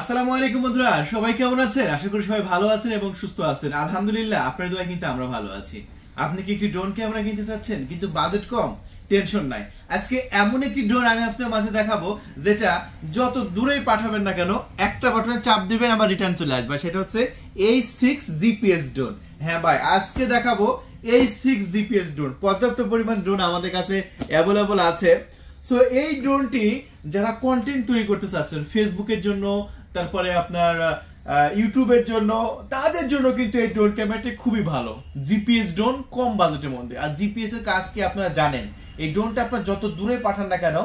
আসসালামু আলাইকুম বন্ধুরা সবাই কেমন আছেন আশা করি সবাই ভালো আছেন এবং সুস্থ আছেন আলহামদুলিল্লাহ আপনার দোয়া কিন্তু আমরা ভালো আছি আপনি কি একটি ড্রোন ক্যামেরা কিনতে চাচ্ছেন কিন্তু বাজেট কম টেনশন নাই আজকে এমন একটি ড্রোন আমি আপনাদের মাঝে দেখাবো যেটা যত দূরেই পাঠাবেন না কেন একটা বাটনে চাপ দিবেন আমার রিটার্ন চলে আসবে সেটা হচ্ছে এই সিক্স জিপিএস ড্রোন হ্যাঁ ভাই আজকে দেখাবো এই সিক্স জিপিএস ড্রোন পর্যাপ্ত পরিমাণ ড্রোন আমাদের কাছে অ্যাভেলেবল আছে সো এই ড্রোনটি যারা কন্টেন্ট তৈরি করতে চাচ্ছেন ফেসবুকের জন্য তারপরে আপনার ইউটিউবের জন্য তাদের জন্য কিন্তু এই ড্রোন ক্যামেরাটি খুবই ভালো জিপিএস ড্রোন কম বাজেটের মধ্যে আর জিপিএস এর কাজ কি আপনারা জানেন এই ড্রোনটা আপনার যত দূরে পাঠান না কেন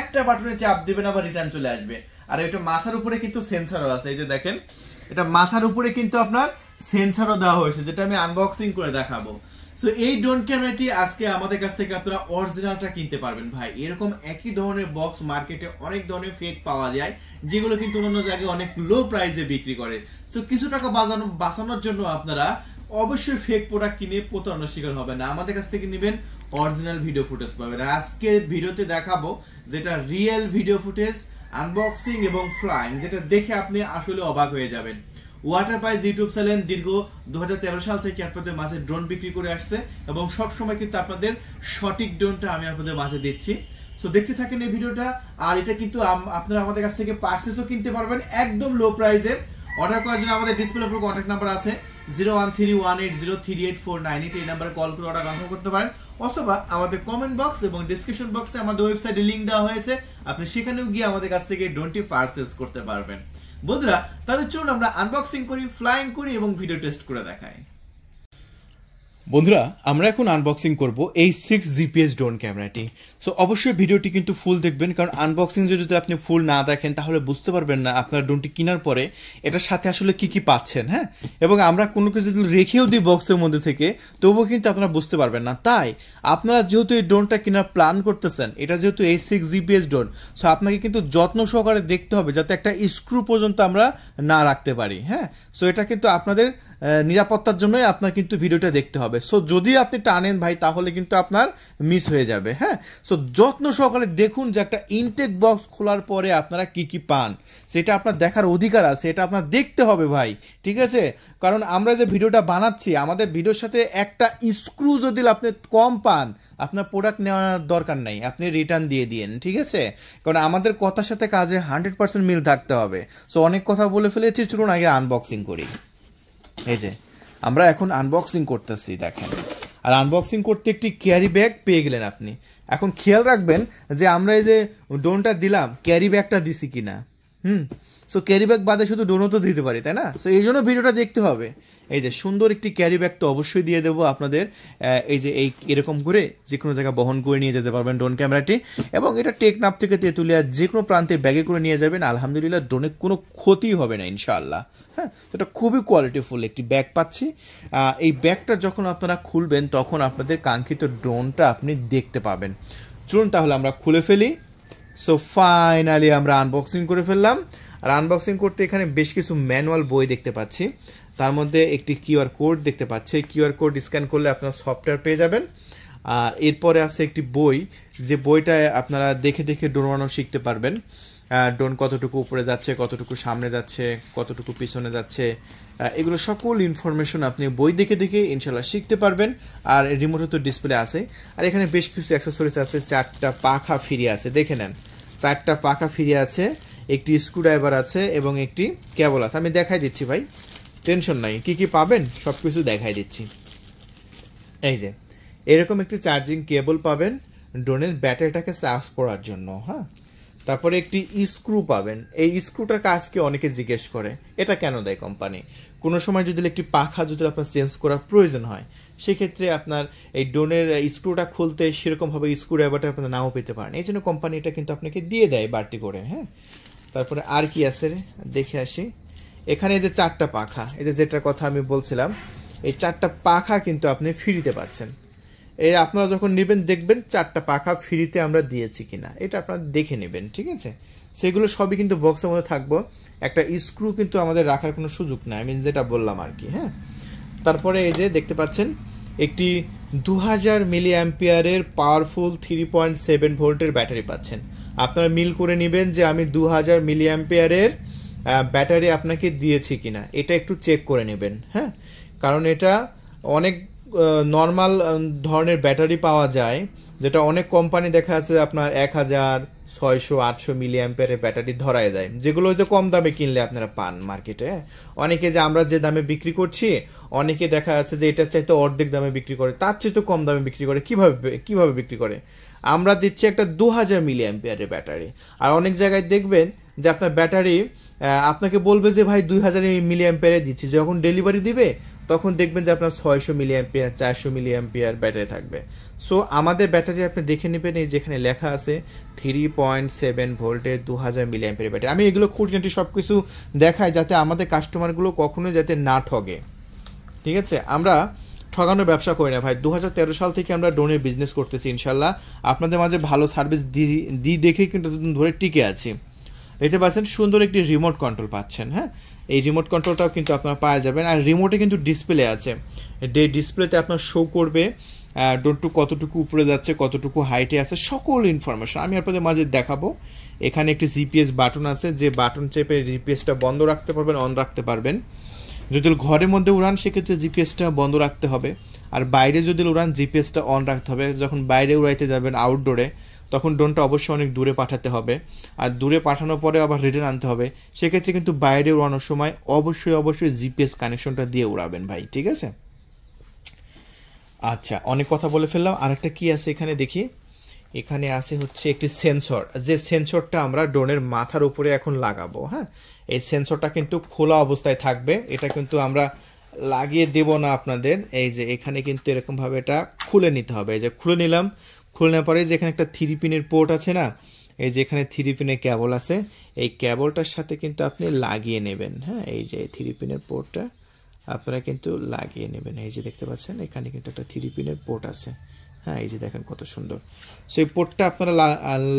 একটা বাটনে চাপ দেবেন আবার রিটার্ন চলে আসবে আর এটা মাথার উপরে কিন্তু সেন্সারও আছে এই যে দেখেন এটা মাথার উপরে কিন্তু আপনার সেন্সারও দেওয়া হয়েছে যেটা আমি আনবক্সিং করে দেখাবো সো এই ড্রোন ক্যামেরাটি আজকে আমাদের কাছ থেকে আপনারা অরিজিনালটা কিনতে পারবেন ভাই এরকম একই ধরনের বক্স মার্কেটে অনেক ধরনের ফেক পাওয়া যায় যেগুলো কিন্তু অন্য জায়গায় অনেক লো প্রাইসে বিক্রি করে সো কিছু টাকা বাজানো বাঁচানোর জন্য আপনারা অবশ্যই ফেক প্রোডাক্ট কিনে প্রতারণার শিকার হবে না আমাদের কাছ থেকে নেবেন অরিজিনাল ভিডিও ফুটেজ পাবেন আজকের ভিডিওতে দেখাবো যেটা রিয়েল ভিডিও ফুটেজ আনবক্সিং এবং ফ্লাইং যেটা দেখে আপনি আসলে অবাক হয়ে যাবেন ওয়াটার পাইস ইউটিউব চ্যানেল দীর্ঘ দু সাল থেকে আপনাদের মাঝে ড্রোন বিক্রি করে আসছে এবং সবসময় কিন্তু আপনাদের সঠিক ড্রোনটা আমি আপনাদের মাঝে দিচ্ছি সো দেখতে থাকেন এই ভিডিওটা আর এটা কিন্তু আপনারা আমাদের কাছ থেকে পার্সেসও কিনতে পারবেন একদম লো প্রাইসে অর্ডার করার জন্য আমাদের ডিসপ্লে উপর কন্ট্যাক্ট নাম্বার আছে zero one three one eight zero three eight four nine eight এই নাম্বারে কল করে অর্ডার কনফার্ম করতে পারেন অথবা আমাদের কমেন্ট বক্স এবং ডিসক্রিপশন বক্সে আমাদের ওয়েবসাইটে লিঙ্ক দেওয়া হয়েছে আপনি সেখানেও গিয়ে আমাদের কাছ থেকে ড্রোনটি পার্সেস করতে পারবেন বন্ধুরা তাহলে চলুন আমরা আনবক্সিং করি ফ্লাইং করি এবং ভিডিও টেস্ট করে দেখাই বন্ধুরা আমরা এখন আনবক্সিং করব এই সিক্স জিপিএস ড্রোন ক্যামেরাটি সো অবশ্যই ভিডিওটি কিন্তু ফুল দেখবেন কারণ আনবক্সিং যদি আপনি ফুল না দেখেন তাহলে বুঝতে পারবেন না আপনার ড্রোনটি কেনার পরে এটার সাথে আসলে কি কি পাচ্ছেন হ্যাঁ এবং আমরা কোনো কিছু যদি রেখেও দিই বক্সের মধ্যে থেকে তবুও কিন্তু আপনারা বুঝতে পারবেন না তাই আপনারা যেহেতু এই ড্রোনটা কেনার প্ল্যান করতেছেন এটা যেহেতু এই সিক্স জিপিএস ড্রোন সো আপনাকে কিন্তু যত্ন সহকারে দেখতে হবে যাতে একটা স্ক্রু পর্যন্ত আমরা না রাখতে পারি হ্যাঁ সো এটা কিন্তু আপনাদের নিরাপত্তার জন্যই আপনার কিন্তু ভিডিওটা দেখতে হবে সো যদি আপনি টানেন ভাই তাহলে কিন্তু আপনার মিস হয়ে যাবে হ্যাঁ সো যত্ন সহকারে দেখুন যে একটা ইনটেক বক্স খোলার পরে আপনারা কি কি পান সেটা আপনার দেখার অধিকার আছে এটা আপনার দেখতে হবে ভাই ঠিক আছে কারণ আমরা যে ভিডিওটা বানাচ্ছি আমাদের ভিডিওর সাথে একটা স্ক্রু যদি আপনি কম পান আপনার প্রোডাক্ট নেওয়ার দরকার নাই আপনি রিটার্ন দিয়ে দিন ঠিক আছে কারণ আমাদের কথার সাথে কাজে হান্ড্রেড পার্সেন্ট মিল থাকতে হবে সো অনেক কথা বলে ফেলেছি চলুন আগে আনবক্সিং করি এই যে আমরা এখন আনবক্সিং করতেছি দেখেন আর আনবক্সিং করতে একটি ক্যারি ব্যাগ পেয়ে গেলেন আপনি এখন খেয়াল রাখবেন যে আমরা এই যে ডোনটা দিলাম ক্যারি ব্যাগটা দিছি কিনা হুম সো ক্যারি ব্যাগ বাদে শুধু ডোনও তো দিতে পারি তাই না সো এই জন্য ভিডিওটা দেখতে হবে এই যে সুন্দর একটি ক্যারি ব্যাগ তো অবশ্যই দিয়ে দেবো আপনাদের এই যে এই এরকম করে যে কোনো জায়গায় বহন করে নিয়ে যেতে পারবেন ড্রোন ক্যামেরাটি এবং এটা টেকনাপ থেকে তেঁতুলিয়া যে কোনো প্রান্তে ব্যাগে করে নিয়ে যাবেন আলহামদুলিল্লাহ ড্রোনের কোনো ক্ষতি হবে না ইনশাআল্লাহ হ্যাঁ এটা খুবই কোয়ালিটিফুল একটি ব্যাগ পাচ্ছি এই ব্যাগটা যখন আপনারা খুলবেন তখন আপনাদের কাঙ্ক্ষিত ড্রোনটা আপনি দেখতে পাবেন চলুন তাহলে আমরা খুলে ফেলি সো ফাইনালি আমরা আনবক্সিং করে ফেললাম আর আনবক্সিং করতে এখানে বেশ কিছু ম্যানুয়াল বই দেখতে পাচ্ছি তার মধ্যে একটি কিউআর কোড দেখতে পাচ্ছে কিউআর কোড স্ক্যান করলে আপনার সফটওয়্যার পেয়ে যাবেন এরপরে আছে একটি বই যে বইটা আপনারা দেখে দেখে ডোনানো শিখতে পারবেন ডোন কতটুকু উপরে যাচ্ছে কতটুকু সামনে যাচ্ছে কতটুকু পিছনে যাচ্ছে এগুলো সকল ইনফরমেশন আপনি বই দেখে দেখে ইনশাল্লাহ শিখতে পারবেন আর রিমোটে তো ডিসপ্লে আছে আর এখানে বেশ কিছু অ্যাক্সেসরিজ আছে চারটা পাখা ফিরিয়ে আছে দেখে নেন চারটা পাখা ফিরিয়ে আছে একটি স্ক্রুড্রাইভার আছে এবং একটি ক্যাবল আছে আমি দেখাই দিচ্ছি ভাই টেনশন নাই কি কি পাবেন সব কিছু দেখাই দিচ্ছি এই যে এরকম একটি চার্জিং কেবল পাবেন ড্রোনের ব্যাটারিটাকে চার্জ করার জন্য হ্যাঁ তারপরে একটি স্ক্রু পাবেন এই স্ক্রুটার কাজকে অনেকে জিজ্ঞেস করে এটা কেন দেয় কোম্পানি কোনো সময় যদি একটি পাখা যদি আপনার চেঞ্জ করার প্রয়োজন হয় সেক্ষেত্রে আপনার এই ড্রোনের স্ক্রুটা খুলতে সেরকমভাবে স্ক্রু ড্রাইভারটা আপনার নাও পেতে পারেন এই জন্য কোম্পানি এটা কিন্তু আপনাকে দিয়ে দেয় বাড়তি করে হ্যাঁ তারপরে আর কি আছে দেখে আসি এখানে যে চারটা পাখা এই যে যেটার কথা আমি বলছিলাম এই চারটা পাখা কিন্তু আপনি ফ্রিতে পাচ্ছেন এই আপনারা যখন নেবেন দেখবেন চারটা পাখা ফ্রিতে আমরা দিয়েছি কিনা এটা আপনারা দেখে নেবেন ঠিক আছে সেগুলো সবই কিন্তু বক্সের মধ্যে থাকবো একটা স্ক্রু কিন্তু আমাদের রাখার কোনো সুযোগ নাই আমি যেটা বললাম আর কি হ্যাঁ তারপরে এই যে দেখতে পাচ্ছেন একটি দু হাজার মিলি অ্যাম্পিয়ারের পাওয়ারফুল থ্রি পয়েন্ট সেভেন ভোল্টের ব্যাটারি পাচ্ছেন আপনারা মিল করে নেবেন যে আমি দু হাজার মিলি অ্যাম্পিয়ারের ব্যাটারি আপনাকে দিয়েছি না এটা একটু চেক করে নেবেন হ্যাঁ কারণ এটা অনেক নর্মাল ধরনের ব্যাটারি পাওয়া যায় যেটা অনেক কোম্পানি দেখা আছে আপনার এক হাজার ছয়শো আটশো মিলি অ্যাম্পেয়ারের ব্যাটারি ধরায় দেয় যেগুলো যে কম দামে কিনলে আপনারা পান মার্কেটে অনেকে যে আমরা যে দামে বিক্রি করছি অনেকে দেখা যাচ্ছে যে এটার চাইতে অর্ধেক দামে বিক্রি করে তার চেয়ে তো কম দামে বিক্রি করে কিভাবে কিভাবে বিক্রি করে আমরা দিচ্ছি একটা দু হাজার মিলি অ্যাম্পেয়ারের ব্যাটারি আর অনেক জায়গায় দেখবেন যে আপনার ব্যাটারি আপনাকে বলবে যে ভাই দুই হাজার মিলি অ্যাম্পিয়ারে দিচ্ছি যখন ডেলিভারি দিবে তখন দেখবেন যে আপনার ছয়শো মিলি অ্যাম্পিয়ার চারশো মিলি অ্যাম্পিয়ার ব্যাটারি থাকবে সো আমাদের ব্যাটারি আপনি দেখে নেবেন এই যেখানে লেখা আছে থ্রি পয়েন্ট সেভেন ভোল্টে দু হাজার মিলি অ্যাম্পিয়ার ব্যাটারি আমি এগুলো খুঁটিনাটি সব কিছু দেখাই যাতে আমাদের কাস্টমারগুলো কখনোই যাতে না ঠগে ঠিক আছে আমরা ঠগানোর ব্যবসা করি না ভাই দু হাজার সাল থেকে আমরা ডোনের বিজনেস করতেছি ইনশাল্লাহ আপনাদের মাঝে ভালো সার্ভিস দিই দেখে কিন্তু ধরে টিকে আছি দেখতে পাচ্ছেন সুন্দর একটি রিমোট কন্ট্রোল পাচ্ছেন হ্যাঁ এই রিমোট কন্ট্রোলটাও কিন্তু আপনারা পাওয়া যাবেন আর রিমোটে কিন্তু ডিসপ্লে আছে ডে ডিসপ্লেতে আপনার শো করবে ডোরটু কতটুকু উপরে যাচ্ছে কতটুকু হাইটে আছে সকল ইনফরমেশন আমি আপনাদের মাঝে দেখাবো এখানে একটি জিপিএস বাটন আছে যে বাটন চেপে জিপিএসটা বন্ধ রাখতে পারবেন অন রাখতে পারবেন যদি ঘরের মধ্যে উড়ান সেক্ষেত্রে জিপিএসটা বন্ধ রাখতে হবে আর বাইরে যদি উড়ান জিপিএসটা অন রাখতে হবে যখন বাইরে উড়াইতে যাবেন আউটডোরে তখন ড্রোনটা অবশ্যই অনেক দূরে পাঠাতে হবে আর দূরে পাঠানোর পরে আবার রিটার্ন আনতে হবে সেক্ষেত্রে কিন্তু বাইরে উড়ানোর সময় অবশ্যই অবশ্যই জিপিএস কানেকশনটা দিয়ে উড়াবেন ভাই ঠিক আছে আচ্ছা অনেক কথা বলে ফেললাম আরেকটা কি আছে এখানে দেখি এখানে আছে হচ্ছে একটি সেন্সর যে সেন্সরটা আমরা ড্রোনের মাথার উপরে এখন লাগাবো হ্যাঁ এই সেন্সরটা কিন্তু খোলা অবস্থায় থাকবে এটা কিন্তু আমরা লাগিয়ে দেব না আপনাদের এই যে এখানে কিন্তু এরকমভাবে এটা খুলে নিতে হবে এই যে খুলে নিলাম খুলে নেওয়ার পরে যে এখানে একটা থ্রি পিনের পোর্ট আছে না এই যে এখানে থ্রি পিনের ক্যাবল আছে এই ক্যাবলটার সাথে কিন্তু আপনি লাগিয়ে নেবেন হ্যাঁ এই যে থ্রি পিনের পোর্টটা আপনারা কিন্তু লাগিয়ে নেবেন এই যে দেখতে পাচ্ছেন এখানে কিন্তু একটা থ্রি পিনের পোর্ট আছে হ্যাঁ এই যে দেখেন কত সুন্দর সো এই পোর্টটা আপনারা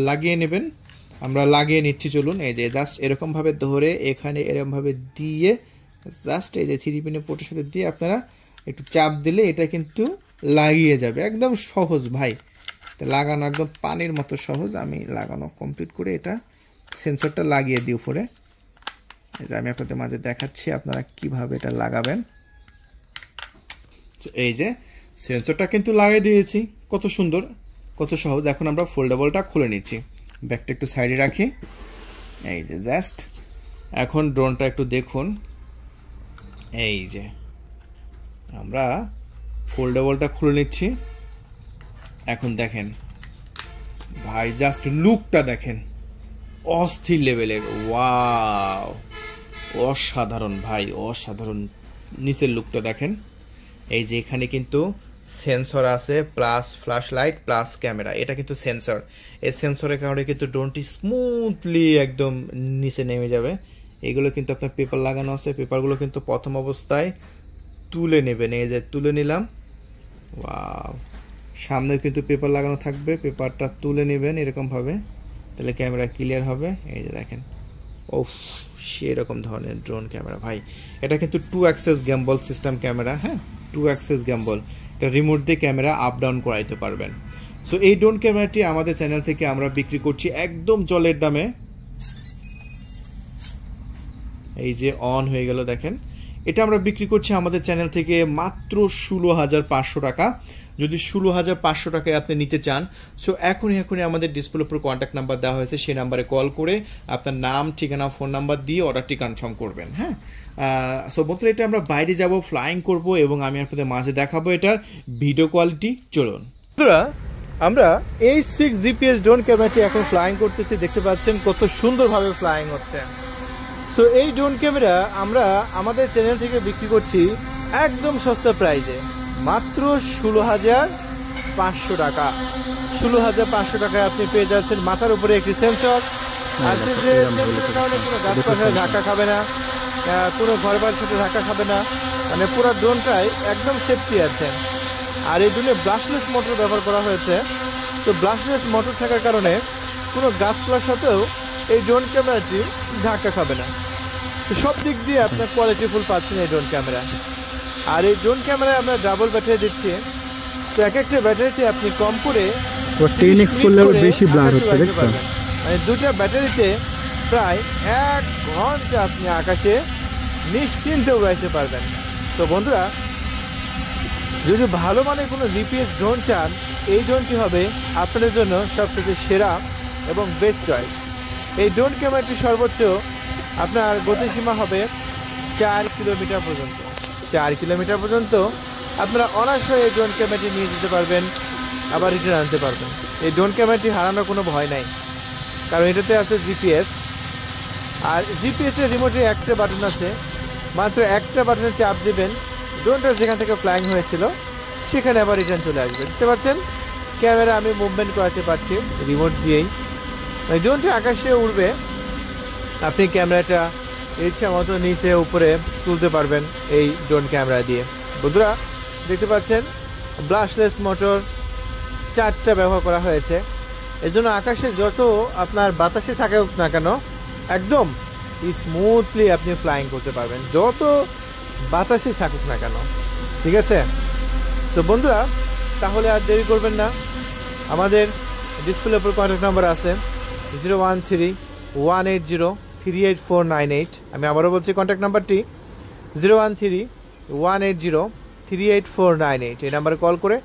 লাগিয়ে নেবেন আমরা লাগিয়ে নিচ্ছি চলুন এই যে জাস্ট এরকমভাবে ধরে এখানে এরকমভাবে দিয়ে জাস্ট এই যে থ্রি পিনে পোর্টের সাথে দিয়ে আপনারা একটু চাপ দিলে এটা কিন্তু লাগিয়ে যাবে একদম সহজ ভাই লাগানো একদম পানির মতো সহজ আমি লাগানো কমপ্লিট করে এটা সেন্সরটা লাগিয়ে দিই উপরে যে আমি আপনাদের মাঝে দেখাচ্ছি আপনারা কিভাবে এটা লাগাবেন এই যে সেন্সরটা কিন্তু লাগিয়ে দিয়েছি কত সুন্দর কত সহজ এখন আমরা ফোল্ডেবলটা খুলে নিচ্ছি ব্যাগটা একটু সাইডে রাখি এই যে জাস্ট এখন ড্রোনটা একটু দেখুন এই যে আমরা ফোল্ডেবলটা খুলে নিচ্ছি এখন দেখেন ভাই জাস্ট লুকটা দেখেন অস্থির লেভেলের ওয়াও অসাধারণ ভাই অসাধারণ নিচের লুকটা দেখেন এই যে এখানে কিন্তু সেন্সর আছে plus flash light plus camera এটা কিন্তু সেন্সর এই সেন্সরের কারণে কিন্তু ড্রোনটি স্মুথলি একদম নিচে নেমে যাবে এগুলো কিন্তু আপনার পেপার লাগানো আছে পেপারগুলো কিন্তু প্রথম অবস্থায় তুলে নেবেন এই যে তুলে নিলাম ওয়াও সামনে কিন্তু পেপার লাগানো থাকবে পেপারটা তুলে নেবেন এরকমভাবে তাহলে ক্যামেরা ক্লিয়ার হবে এই যে দেখেন ও সেরকম ধরনের ড্রোন ক্যামেরা ভাই এটা কিন্তু two axis gimbal system camera হ্যাঁ টু অ্যাক্সেস গ্যাম্বল এটা রিমোট দিয়ে ক্যামেরা আপ ডাউন করাইতে পারবেন সো এই ড্রোন ক্যামেরাটি আমাদের চ্যানেল থেকে আমরা বিক্রি করছি একদম জলের দামে এই যে অন হয়ে গেল দেখেন এটা আমরা বিক্রি করছি আমাদের চ্যানেল থেকে মাত্র ষোলো হাজার পাঁচশো টাকা যদি ষোলো হাজার পাঁচশো টাকায় আপনি নিতে চান সো এখনই এখনই আমাদের ডিসপ্লে উপর কন্ট্যাক্ট নাম্বার দেওয়া হয়েছে সেই নাম্বারে কল করে আপনার নাম ঠিকানা ফোন নাম্বার দিয়ে অর্ডারটি কনফার্ম করবেন হ্যাঁ সো বন্ধুরা এটা আমরা বাইরে যাব ফ্লাইং করব এবং আমি আপনাদের মাঝে দেখাবো এটার ভিডিও কোয়ালিটি চলুন আমরা এই সিক্স জিপিএস ড্রোন ক্যামেরাটি এখন ফ্লাইং করতেছি দেখতে পাচ্ছেন কত সুন্দরভাবে ফ্লাইং হচ্ছে সো এই ড্রোন ক্যামেরা আমরা আমাদের চ্যানেল থেকে বিক্রি করছি একদম সস্তা প্রাইজে মাত্র ষোলো হাজার পাঁচশো টাকা ষোলো হাজার পাঁচশো টাকায় আপনি পেয়ে যাচ্ছেন মাথার উপরে একটি সেন্সর হ্যাঁ, আর যে ধাক্কা খাবে না কোনো ঘর বাড়ির সাথে ধাক্কা খাবে না মানে পুরো ড্রোনটাই একদম সেফটি আছে আর এই ড্রোনে ব্রাশলেস মোটর ব্যবহার করা হয়েছে তো ব্রাশলেস মোটর থাকার কারণে কোনো গাছপালার সাথেও এই ড্রোন ক্যামেরাটি ধাক্কা খাবে না সব দিক দিয়ে আপনার কোয়ালিটিফুল পাচ্ছেন এই ড্রোন ক্যামেরা আর এই ড্রোন ক্যামেরায় আমরা ডাবল ব্যাটারি দিচ্ছি তো এক একটা ব্যাটারিতে আপনি কম করে বেশি ব্লার হচ্ছে মানে দুটা ব্যাটারিতে প্রায় এক ঘন্টা আপনি আকাশে নিশ্চিন্তে উড়াইতে পারবেন তো বন্ধুরা যদি ভালো মানের কোনো জিপিএস ড্রোন চান এই ড্রোনটি হবে আপনাদের জন্য সবথেকে সেরা এবং বেস্ট চয়েস এই ড্রোন ক্যামেরাটি সর্বোচ্চ আপনার গতিসীমা হবে চার কিলোমিটার পর্যন্ত চার কিলোমিটার পর্যন্ত আপনারা অনাশয় এই ড্রোন ক্যামেরাটি নিয়ে যেতে পারবেন আবার রিটার্ন আনতে পারবেন এই ড্রোন ক্যামেরাটি হারানোর কোনো ভয় নাই কারণ এটাতে আছে জিপিএস আর জিপিএসের রিমোটে একটা বাটন আছে মাত্র একটা বাটনে চাপ দেবেন ড্রোনটা যেখান থেকে ফ্লাইং হয়েছিল সেখানে আবার রিটার্ন চলে আসবে দেখতে পাচ্ছেন ক্যামেরা আমি মুভমেন্ট করাতে পারছি রিমোট দিয়েই ড্রোনটি মানে আকাশে উড়বে আপনি ক্যামেরাটা ইচ্ছা মতো নিচে উপরে তুলতে পারবেন এই ড্রোন ক্যামেরা দিয়ে বন্ধুরা দেখতে পাচ্ছেন ব্লাশলেস মোটর চারটা ব্যবহার করা হয়েছে এজন্য আকাশে যত আপনার বাতাসে থাকুক না কেন একদম স্মুথলি আপনি ফ্লাইং করতে পারবেন যত বাতাসে থাকুক না কেন ঠিক আছে তো বন্ধুরা তাহলে আর দেরি করবেন না আমাদের ডিসপ্লে উপর কন্ট্যাক্ট নাম্বার আছে zero one three one eight zero three eight four nine eight আমি আবারও বলছি কন্ট্যাক্ট নাম্বারটি zero one three one eight zero three eight four nine eight এই নাম্বারে কল করে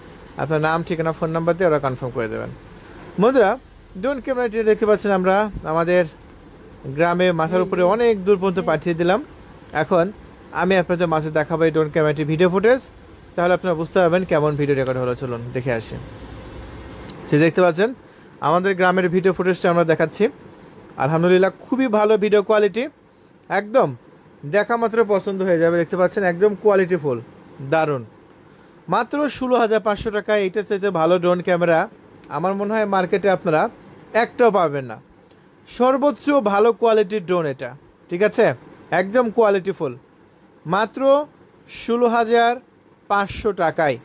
আপনার নাম ঠিকানা ফোন নাম্বার দিয়ে ওরা কনফার্ম করে দেবেন বন্ধুরা ড্রোন ক্যামেরা যেটা দেখতে পাচ্ছেন আমরা আমাদের গ্রামে মাথার উপরে অনেক দূর পর্যন্ত পাঠিয়ে দিলাম এখন আমি আপনাদের মাঝে দেখাবো এই ড্রোন ক্যামেরাটি ভিডিও ফুটেজ তাহলে আপনারা বুঝতে পারবেন কেমন ভিডিও রেকর্ড হলো চলুন দেখে আসি সে দেখতে পাচ্ছেন আমাদের গ্রামের ভিডিও ফুটেজটা আমরা দেখাচ্ছি আলহামদুলিল্লাহ খুবই ভালো ভিডিও কোয়ালিটি একদম দেখা মাত্র পছন্দ হয়ে যাবে দেখতে পাচ্ছেন একদম কোয়ালিটি ফুল দারুণ মাত্র ষোলো হাজার পাঁচশো টাকায় এইটা চাইতে ভালো ড্রোন ক্যামেরা আমার মনে হয় মার্কেটে আপনারা একটাও পাবেন না সর্বোচ্চ ভালো কোয়ালিটির ড্রোন এটা ঠিক আছে একদম কোয়ালিটিফুল মাত্র ষোলো হাজার পাঁচশো টাকায়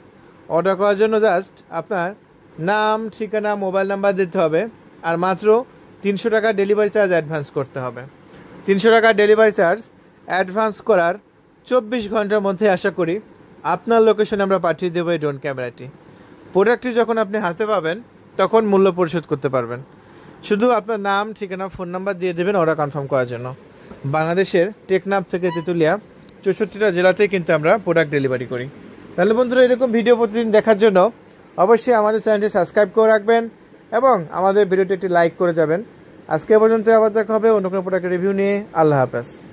অর্ডার করার জন্য জাস্ট আপনার নাম ঠিকানা মোবাইল নাম্বার দিতে হবে আর মাত্র তিনশো টাকা ডেলিভারি চার্জ অ্যাডভান্স করতে হবে তিনশো টাকা ডেলিভারি চার্জ অ্যাডভান্স করার চব্বিশ ঘন্টার মধ্যে আশা করি আপনার লোকেশনে আমরা পাঠিয়ে দেবো এই ড্রোন ক্যামেরাটি প্রোডাক্টটি যখন আপনি হাতে পাবেন তখন মূল্য পরিশোধ করতে পারবেন শুধু আপনার নাম ঠিকানা ফোন নাম্বার দিয়ে দেবেন অর্ডার কনফার্ম করার জন্য বাংলাদেশের টেকনাপ থেকে তেঁতুলিয়া চৌষট্টিটা জেলাতেই কিন্তু আমরা প্রোডাক্ট ডেলিভারি করি তাহলে বন্ধুরা এরকম ভিডিও প্রতিদিন দেখার জন্য অবশ্যই আমাদের চ্যানেলটি সাবস্ক্রাইব করে রাখবেন এবং আমাদের ভিডিওটি একটি লাইক করে যাবেন আজকে পর্যন্ত আবার দেখা হবে অন্য কোনো প্রোডাক্টের রিভিউ নিয়ে আল্লাহ হাফেজ